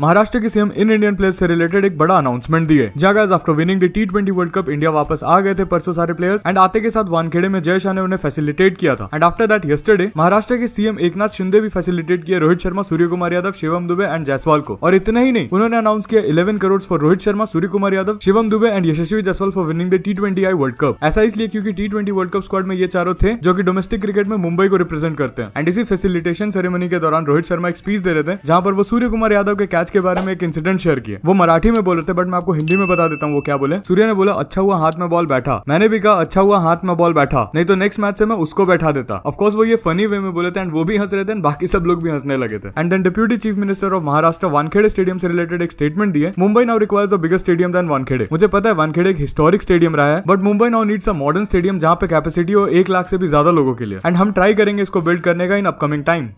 महाराष्ट्र के सीएम इन Indian players से रिलेटेड एक बड़ा अनाउंसमेंट दिए जागाज after winning the T twenty world cup India वापस आ गए थे परसों सारे प्लेयर्स एंड आते के साथ वानखेड़े में जय शाह ने उन्हें फैसिलिटेट किया था and after that yesterday Maharashtra के सीएम एकनाथ शिंदे भी फैसिलिटेट किए रोहित शर्मा सूर्य कुमार यादव शिवम दुबे एंड जयसवाल को और इतना ही नहीं उन्होंने अनाउंस किया eleven crore for Rohit Sharma Surya Kumar Yadav Shivam Dube and Yashasvi Jaiswal for winning the T twenty I world cup ऐसा इसलिए क्योंकि T twenty world cup squad में ये चारों थे जो कि डोमेस्टिक क्रिकेट में मुंबई को रिप्रेजेंट करते हैं एंड इसी फैसिलिटेशन सेरेमनी के दौरान रोहित शर्मा एक स्पीच दे रहे थे जहां पर वो सूर्य कुमार यादव के कैच राज के बारे में एक इंसिडेंट शेयर किया वो मराठी में बोले थे बट मैं आपको हिंदी में बता देता हूँ वो क्या बोले सूर्य ने बोला अच्छा हुआ हाथ में बॉल बैठा मैंने भी कहा अच्छा हुआ हाथ में बॉल बैठा नहीं तो नेक्स्ट मैच से मैं उसको बैठा देता ऑफकोर्स वो ये फनी वे में बोले थे एंड वो भी हंस रहे थे बाकी सब लोग भी हंसने लगे थे and then deputy chief minister of Maharashtra Wankhede stadium से रिलेटेड एक स्टेटमेंट दिए Mumbai now requires a biggest stadium then Wankhede मुझे पता है वानखेड़े एक हिस्टोरिक स्टेडियम रहा है but Mumbai now needs a modern stadium जहां पे कैपेसिटी हो एक लाख से भी ज्यादा लोगों के लिए एंड हम ट्राई करेंगे इसको बिल्ड करने का इन अपकमिंग टाइम